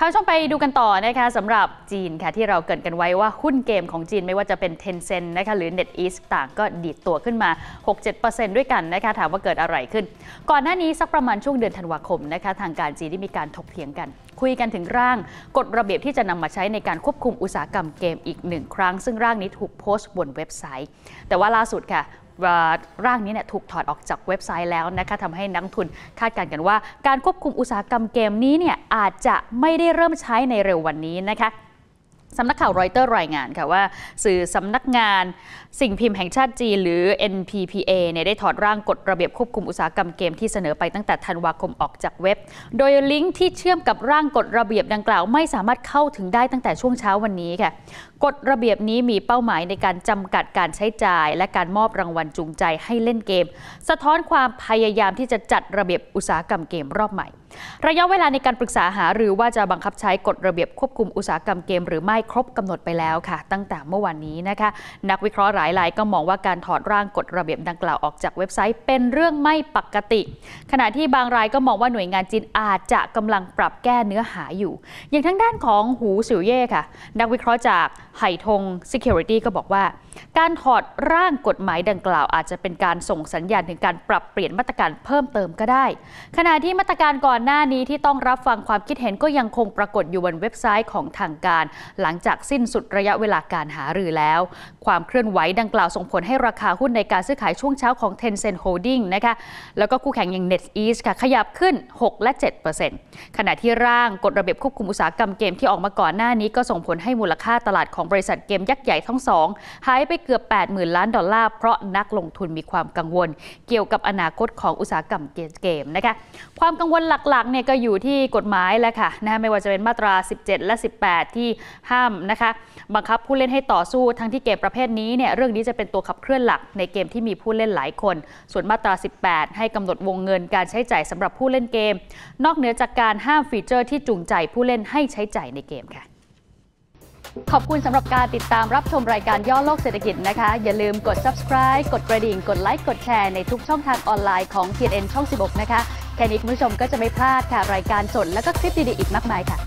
พาชมไปดูกันต่อนะคะสำหรับจีนค่ะที่เราเกิดกันไว้ว่าหุ้นเกมของจีนไม่ว่าจะเป็น Tencent นะคะหรือ NetEase ต่างก็ดีดตัวขึ้นมา 6-7%ด้วยกันนะคะถามว่าเกิดอะไรขึ้น ก่อนหน้านี้ สักประมาณช่วงเดือนธันวาคมนะคะทางการจีนได้มีการถกเถียงกัน คุยกันถึงร่าง กฎระเบียบที่จะนำมาใช้ในการควบคุมอุตสาหกรรมเกมอีกหนึ่งครั้งซึ่งร่างนี้ถูกโพสต์บนเว็บไซต์ แต่ว่าล่าสุดค่ะร่างนี้เนี่ยถูกถอดออกจากเว็บไซต์แล้วนะคะทำให้นักทุนคาดการณ์กันว่าการควบคุมอุตสาหกรรมเกมนี้เนี่ยอาจจะไม่ได้เริ่มใช้ในเร็ววันนี้นะคะสำนักข่าวรอยเตอร์รายงานค่ะว่า สื่อสำนักงานสิ่งพิมพ์แห่งชาติจีนหรือ NPPA เนี่ยได้ถอดร่างกฎระเบียบควบคุมอุตสาหกรรมเกม ที่เสนอไปตั้งแต่ธันวาคมออกจากเว็บ โดยลิงก์ที่เชื่อมกับร่างกฎระเบียบดังกล่าวไม่สามารถเข้าถึงได้ตั้งแต่ช่วงเช้าวันนี้ค่ะ กฎระเบียบนี้มีเป้าหมายในการจำกัดการใช้จ่าย และการมอบรางวัลจูงใจให้เล่นเกม สะท้อนความพยายามที่จะจัดระเบียบอุตสาหกรรมเกมรอบใหม่ ระยะเวลาในการปรึกษาหารือว่าจะบังคับใช้กฎระเบียบควบคุมอุตสาหกรรมเกมหรือไม่ครบกำหนดไปแล้วค่ะ ตั้งแต่เมื่อวานนี้นะคะนักวิเคราะห์หลายรายก็มองว่าการถอดร่างกฎระเบียบดังกล่าวออกจากเว็บไซต์เป็นเรื่องไม่ปกติ ขณะที่บางรายก็มองว่าหน่วยงานจีนอาจจะกำลังปรับแก้เนื้อหาอยู่ อย่างทั้งด้านของหูสิวเย่ค่ะนักวิเคราะห์จากไห่ทง Security ก็บอกว่า การถอดร่างกฎหมายดังกล่าวอาจจะเป็นการส่งสัญญาณถึงการปรับเปลี่ยนมาตรการเพิ่มเติมก็ได้ ขณะที่มาตรการก่อนหน้านี้ที่ต้องรับฟังความคิดเห็นก็ยังคงปรากฏอยู่บนเว็บไซต์ของทางการหลังงจากสิ้นสุดระยะเวลาการหารือแล้ว ความเคลื่อนไหวดังกล่าวส่งผลให้ราคาหุ้นในการซื้อขายช่วงเช้าของ Tencent Holding นะคะแล้วก็คู่แข่งอย่าง NetEase ค่ะขยับขึ้น 6 และ7%ขณะที่ร่างกฎระเบียบควบคุมอุตสาหกรรมเกมที่ออกมาก่อนหน้านี้ก็ส่งผลให้มูลค่าตลาดของบริษัทเกมยักษ์ใหญ่ทั้งสองหายไปเกือบ 80,000 ล้านดอลลาร์เพราะนักลงทุนมีความกังวล เกี่ยวกับอนาคตของอุตสาหกรรมเกมนะคะความกังวลหลักๆเนี่ยก็อยู่ที่กฎหมายแหละค่ะนะไม่ว่าจะเป็นมาตรา 17 และ 18 ที่ห้าามนะคะบังคับผู้เล่นให้ต่อสู้ทั้งที่เกมประเภทนี้เนี่ยเรื่องนี้จะเป็นตัวขับเคลื่อนหลักในเกมที่มีผู้เล่นหลายคน ส่วนมาตรา 18 ให้กำหนดวงเงินการใช้จ่ายสำหรับผู้เล่นเกม นอกเหนือจากการห้ามฟีเจอร์ที่จูงใจผู้เล่นให้ใช้จ่ายในเกมค่ะ ขอบคุณสำหรับการติดตามรับชมรายการย่อ โลกเศรษฐกิจนะคะ อย่าลืมกด subscribe กดกระดิ่งกดไลค์กดแชร์ในทุกช่องทางออนไลน์ของ TNN ช่อง 16นะคะแค่นี้คุณผู้ชมก็จะไม่พลาดค่ะรายการสดและก็คลิปดีๆอีกมากมายค่ะ